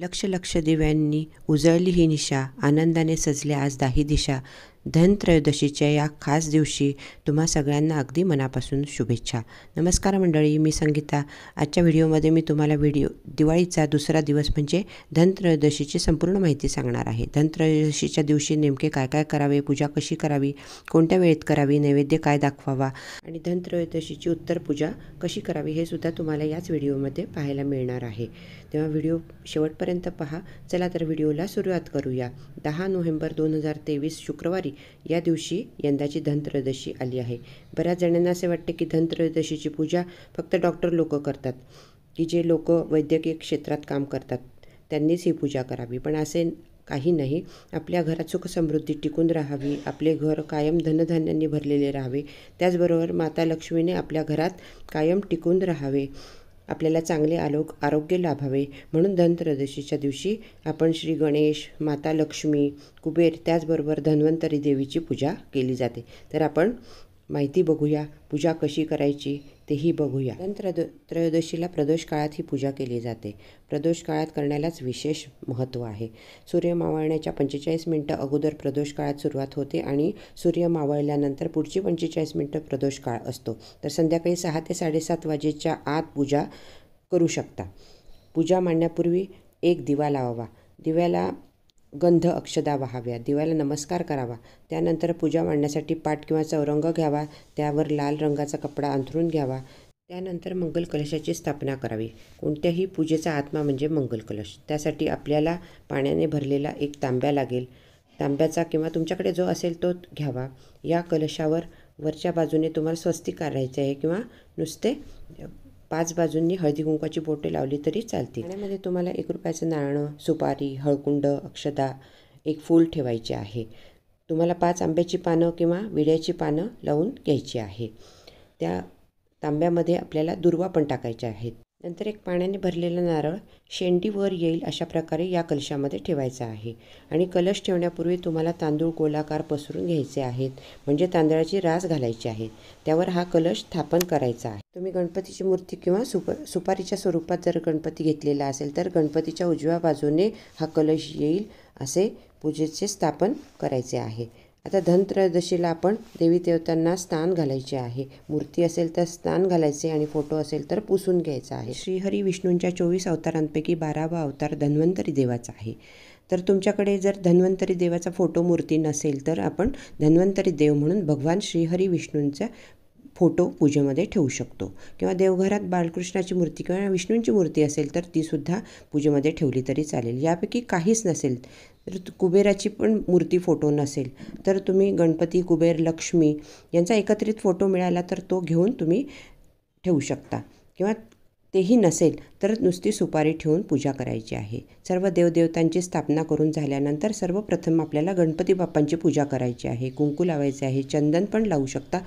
लक्ष लक्ष दिव्यांनी उजळली ही निशा आनंदाने सजले आज दाही दिशा धनत्रयोदशीच्या या खास दिवशी तुम्हा सगळ्यांना अगदी मनापासून शुभेच्छा नमस्कार मंडळी मी संगीता आजच्या व्हिडिओमध्ये मी तुम्हाला व्हिडिओ दिवाळीचा दुसरा दिवस म्हणजे धनत्रयोदशीची संपूर्ण माहिती सांगणार आहे धनत्रयोदशीच्या दिवशी नेमके काय काय करावे पूजा कशी करावी कोणत्या वेळेत करावी नैवेद्य काय दाखवावा आणि धनत्रयोदशीची उत्तर पूजा कशी करावी हे सुद्धा तुम्हाला याच व्हिडिओमध्ये पाहायला मिळणार आहे तेव्हा व्हिडिओ शेवटपर्यंत पहा चला तर व्हिडिओला सुरुवात करूया दहा नोव्हेंबर दोन हजार तेवीस शुक्रवारी या दिवशी यंदाची धनत्रयोदशी आली आहे बऱ्याच जणांना असे वाटते की धनत्रयोदशीची पूजा फक्त डॉक्टर लोक करतात की जे लोक वैद्यकीय क्षेत्रात काम करतात त्यांनीच ही पूजा करावी पण असे काही नाही आपल्या घरात सुखसमृद्धी टिकून राहावी आपले घर कायम धनधान्यांनी भरलेले राहावे त्याचबरोबर माता लक्ष्मीने आपल्या घरात कायम टिकून राहावे आपल्याला चांगले आलोक आरोग्य लाभावे म्हणून धनत्रयोदशीच्या दिवशी आपण श्री गणेश माता लक्ष्मी कुबेर त्याचबरोबर धन्वंतरी देवीची पूजा केली जाते तर आपण माहिती बघूया पूजा कशी करायची तेही बघूया नंतर त्रयोदशीला प्रदोष काळात ही पूजा केली जाते प्रदोष काळात करण्यालाच विशेष महत्त्व आहे सूर्य मावळण्याच्या पंचेचाळीस मिनटं अगोदर प्रदोष काळात सुरुवात होते आणि सूर्य मावळल्यानंतर पुढची पंचेचाळीस मिनटं प्रदोष काळ असतो तर संध्याकाळी सहा ते साडेसात वाजेच्या आत पूजा करू शकता पूजा मांडण्यापूर्वी एक दिवा लावावा दिव्याला गंध अक्षदा व्हाव्या दिव्याला नमस्कार करावा त्यानंतर पूजा मांडण्यासाठी पाट किंवा चौरंग घ्यावा त्यावर लाल रंगाचा कपडा अंथरून घ्यावा त्यानंतर मंगल कलशाची स्थापना करावी कोणत्याही पूजेचा आत्मा म्हणजे मंगल कलश त्यासाठी आपल्याला पाण्याने भरलेला एक तांब्या लागेल तांब्याचा किंवा तुमच्याकडे जो असेल तो घ्यावा या कलशावर वरच्या बाजूने तुम्हाला स्वस्ती करायचे आहे किंवा नुसते पाच बाजूंनी हळदी कुंकवाची बोटे लावली तरी चालतील त्यामध्ये तुम्हाला एक रुपयाचं नाणं सुपारी हळकुंड अक्षदा एक फूल ठेवायचे आहे तुम्हाला पाच आंब्याची पानं किंवा विड्याची पानं लावून घ्यायची आहे त्या तांब्यामध्ये आपल्याला दुर्वा पण टाकायच्या आहेत नंतर एक पाण्याने भरलेला नारळ शेंडी वर येईल अशा प्रकारे या कलशामध्ये ठेवायचा आहे आणि कलश ठेवण्यापूर्वी तुम्हाला तांदूळ गोलाकार पसरून घ्यायचे आहेत म्हणजे तांदळाची रास घालायची आहे त्यावर हा कलश स्थापन करायचा आहे तुम्ही गणपतीची मूर्ती किंवा सुप सुपारीच्या स्वरूपात जर गणपती घेतलेला असेल तर गणपतीच्या उजव्या बाजूने हा कलश येईल असे पूजेचे स्थापन करायचे आहे आता धनत्रयोदशीला आपण देवी देवतांना स्नान घालायचे आहे मूर्ती असेल तर स्नान घालायचे आणि फोटो असेल तर पुसून घ्यायचा आहे श्रीहरी विष्णूंच्या चोवीस अवतारांपैकी बारावा अवतार धन्वंतरी देवाचा आहे तर तुमच्याकडे जर धन्वंतरी देवाचा फोटो मूर्ती नसेल तर आपण धन्वंतरी देव म्हणून भगवान श्रीहरी विष्णूंच्या फोटो पूजेमध्ये ठेवू शकतो किंवा देवघरात बालकृष्णाची मूर्ती किंवा विष्णूंची मूर्ती असेल तर तीसुद्धा पूजेमध्ये ठेवली तरी चालेल यापैकी काहीच नसेल तर कुबेराची पण मूर्ती फोटो नसेल तर तुम्ही गणपती कुबेर लक्ष्मी यांचा एकत्रित फोटो मिळाला तर तो घेऊन तुम्ही ठेवू शकता किंवा तेही नसेल तर नुसती सुपारी ठेवून पूजा करायची आहे सर्व देवदेवतांची स्थापना करून झाल्यानंतर सर्वप्रथम आपल्याला गणपती बाप्पांची पूजा करायची आहे कुंकू लावायचे आहे चंदन पण लावू शकता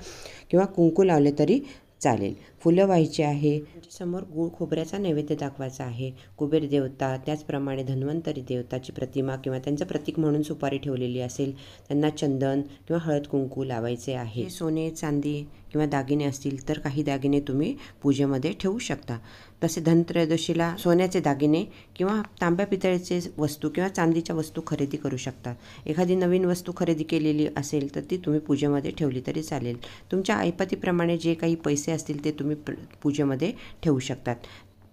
किंवा कुंकू लावले तरी चालेल फुलं व्हायची आहे समोर गुळ खोबऱ्याचा नैवेद्य दाखवायचा आहे कुबेर देवता त्याचप्रमाणे धन्वंतरी देवताची प्रतिमा किंवा त्यांचं प्रतीक म्हणून सुपारी ठेवलेली असेल त्यांना चंदन किंवा हळद कुंकू लावायचे आहे सोने चांदी किंवा दागिने असतील तर काही दागिने तुम्ही पूजेमध्ये ठेवू शकता तसे धनत्रयोदशीला सोन्याचे दागिने किंवा तांब्या पितळेचे वस्तू किंवा चांदीच्या वस्तू खरेदी करू शकता एखादी नवीन वस्तू खरेदी केलेली असेल तर ती तुम्ही पूजेमध्ये ठेवली तरी चालेल तुमच्या ऐपतीप्रमाणे जे काही पैसे असतील ते तुम्ही तुम्ही पूजेमध्ये ठेवू शकतात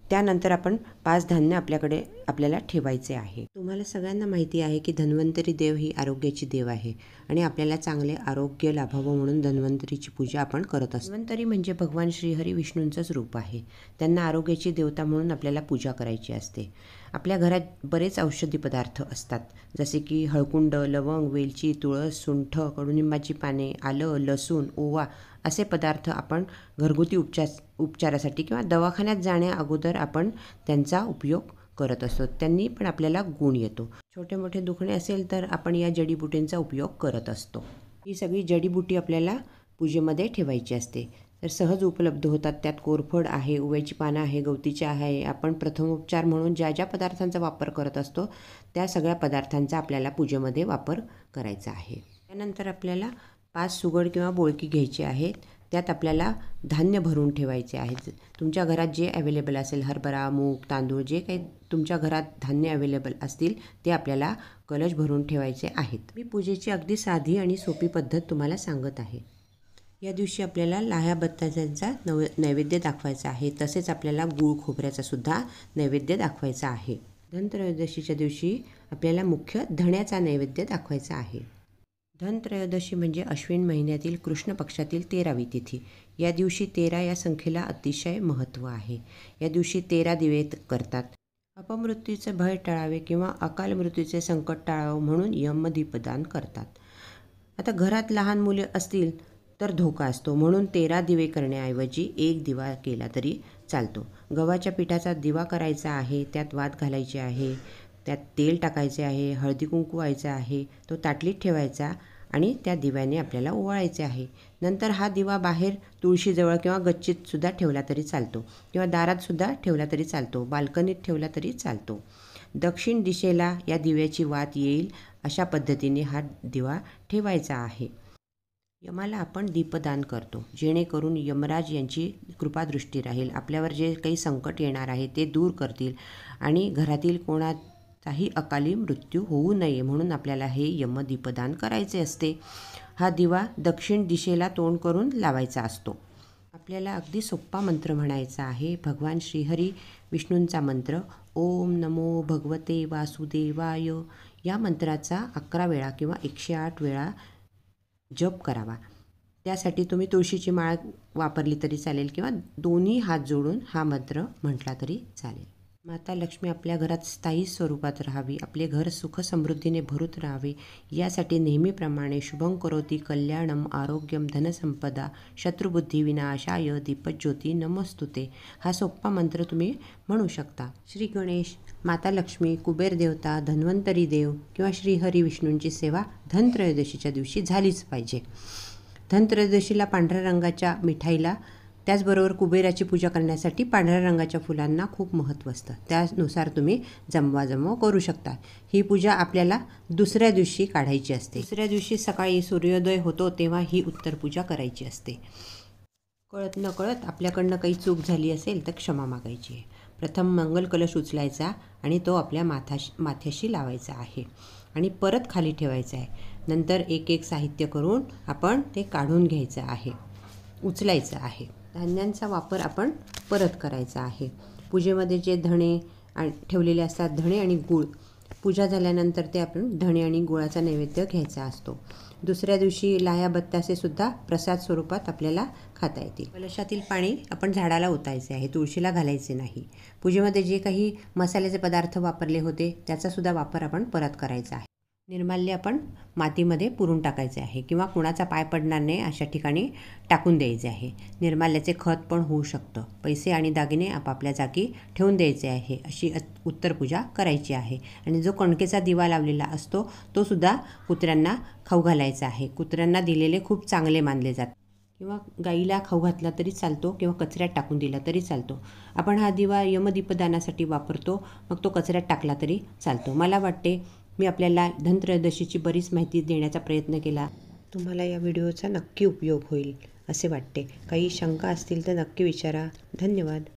त्यानंतर आपण पाच धान्य आपल्याकडे आपल्याला ठेवायचे आहे तुम्हाला सगळ्यांना माहिती आहे की धन्वंतरी देव ही आरोग्याची देव आहे आणि आपल्याला चांगले आरोग्य लाभावं म्हणून धन्वंतरीची पूजा आपण करत असतो धन्वंतरी म्हणजे भगवान श्रीहरी विष्णूंचंच रूप आहे त्यांना आरोग्याची देवता म्हणून आपल्याला पूजा करायची असते आपल्या घरात बरेच औषधी पदार्थ असतात जसे की हळकुंड लवंग वेलची तुळस सुंठ कडुनिंबाची पाने आलं लसूण ओवा असे पदार्थ आपण घरगुती उपचार उपचारासाठी किंवा दवाखान्यात जाण्या अगोदर आपण त्यांचा उपयोग करत असतो त्यांनी पण आपल्याला गुण येतो छोटे मोठे दुखणे असेल तर आपण या जडीबुटींचा उपयोग करत असतो ही सगळी जडीबुटी आपल्याला पूजेमध्ये ठेवायची असते तर सहज उपलब्ध होतात त्यात कोरफड आहे उव्याची पानं आहे गवतीची आहे आपण प्रथमोपचार म्हणून ज्या ज्या पदार्थांचा वापर करत असतो त्या सगळ्या पदार्थांचा आपल्याला पूजेमध्ये वापर करायचा आहे त्यानंतर आपल्याला पाच सुगड किंवा बोळकी घ्यायची आहेत त्यात आपल्याला धान्य भरून ठेवायचे आहेत तुमच्या घरात जे अवेलेबल असेल हरभरा मूग तांदूळ जे काही तुमच्या घरात धान्य अवेलेबल असतील ते आपल्याला कलश भरून ठेवायचे आहेत मी पूजेची अगदी साधी आणि सोपी पद्धत तुम्हाला सांगत आहे या दिवशी आपल्याला लाह्या बत्ताशांचा नव नैवेद्य दाखवायचा आहे तसेच आपल्याला गुळ खोबऱ्याचा सुद्धा नैवेद्य दाखवायचा आहे धनत्रयोदशीच्या दिवशी आपल्याला मुख्य धण्याचा नैवेद्य दाखवायचा आहे धनत्रयोदशी म्हणजे अश्विन महिन्यातील कृष्ण पक्षातील तेरावी तिथी या दिवशी तेरा या संख्येला अतिशय महत्त्व आहे या दिवशी तेरा दिवे करतात अपमृत्यूचे भय टाळावे किंवा अकाल मृत्यूचे संकट टाळावं म्हणून यमदीपदान करतात आता घरात लहान मुले असतील तर धोका असतो म्हणून तेरा दिवे करण्याऐवजी एक दिवा केला तरी चालतो गव्हाच्या पिठाचा दिवा करायचा आहे त्यात वात घालायची आहे त्यात तेल टाकायचे आहे हळदी कुंकू आहे तो ताटलीत ठेवायचा आणि त्या दिव्याने आपल्याला ओवाळायचे आहे नंतर हा दिवा बाहेर तुळशीजवळ किंवा गच्चीतसुद्धा ठेवला तरी चालतो किंवा दारातसुद्धा ठेवला तरी चालतो बाल्कनीत ठेवला तरी चालतो दक्षिण दिशेला या दिव्याची वात येईल अशा पद्धतीने हा दिवा ठेवायचा आहे यमाला आपण दीपदान करतो जेणेकरून यमराज यांची कृपादृष्टी राहील आपल्यावर जे काही संकट येणार आहे ते दूर करतील आणि घरातील कोणाचाही अकाली मृत्यू होऊ नये म्हणून आपल्याला हे यमदीपदान करायचे असते हा दिवा दक्षिण दिशेला तोंड करून लावायचा असतो आपल्याला अगदी सोप्पा मंत्र म्हणायचा आहे भगवान श्रीहरी विष्णूंचा मंत्र ओम नमो भगवते वासुदेवाय या मंत्राचा अकरा वेळा किंवा एकशे आठ वेळा जप करावा त्यासाठी तुम्ही तुळशीची माळ वापरली तरी चालेल किंवा दोन्ही हात जोडून हा मंत्र म्हटला तरी चालेल माता लक्ष्मी आपल्या घरात स्थायी स्वरूपात राहावी आपले घर सुखसमृद्धीने भरूत राहावे यासाठी नेहमीप्रमाणे शुभं करोती कल्याणम आरोग्यम धनसंपदा शत्रुबुद्धी विनाशाय दीपज्योती नमस्तुते हा सोप्पा मंत्र तुम्ही म्हणू शकता श्री गणेश माता लक्ष्मी कुबेर देवता धन्वंतरी देव किंवा हरी विष्णूंची सेवा धनत्रयोदशीच्या दिवशी झालीच पाहिजे धनत्रयोदशीला पांढऱ्या रंगाच्या मिठाईला त्याचबरोबर कुबेराची पूजा करण्यासाठी पांढऱ्या रंगाच्या फुलांना खूप महत्त्व असतं त्यानुसार तुम्ही जमवाजमव करू शकता ही पूजा आपल्याला दुसऱ्या दिवशी काढायची असते दुसऱ्या दिवशी सकाळी सूर्योदय होतो तेव्हा ही उत्तर पूजा करायची असते कळत न कळत आपल्याकडनं काही चूक झाली असेल तर क्षमा मागायची आहे प्रथम मंगल कलश उचलायचा आणि तो आपल्या माथाशी माथ्याशी लावायचा आहे आणि परत खाली ठेवायचा आहे नंतर एक एक साहित्य करून आपण ते काढून घ्यायचं आहे उचलायचं आहे धान्यांचा वापर आपण परत करायचा आहे पूजेमध्ये जे धणे ठेवलेले असतात धणे आणि गूळ पूजा झाल्यानंतर ते आपण धणे आणि गुळाचा नैवेद्य घ्यायचा असतो दुसऱ्या दिवशी लाया सुद्धा प्रसाद स्वरूपात आपल्याला खाता येतील कलशातील पाणी आपण झाडाला ओतायचे आहे तुळशीला घालायचे नाही पूजेमध्ये जे काही मसाल्याचे पदार्थ वापरले होते त्याचासुद्धा वापर आपण परत करायचा आहे निर्माल्य आपण मातीमध्ये पुरून टाकायचे आहे किंवा कुणाचा पाय पडणार नाही अशा ठिकाणी टाकून द्यायचे आहे निर्माल्याचे खत पण होऊ शकतं पैसे आणि दागिने आपापल्या जागी ठेवून द्यायचे आहे अशी उत्तर पूजा करायची आहे आणि जो कणकेचा दिवा लावलेला असतो तोसुद्धा कुत्र्यांना खाऊ घालायचा आहे कुत्र्यांना दिलेले खूप चांगले मानले जात किंवा गाईला खाऊ घातला तरी चालतो किंवा कचऱ्यात टाकून दिला तरी चालतो आपण हा दिवा यमदीपदानासाठी वापरतो मग तो कचऱ्यात टाकला तरी चालतो मला वाटते मी आपल्याला धनत्रयोदशीची बरीच माहिती देण्याचा प्रयत्न केला तुम्हाला या व्हिडिओचा नक्की उपयोग होईल असे वाटते काही शंका असतील तर नक्की विचारा धन्यवाद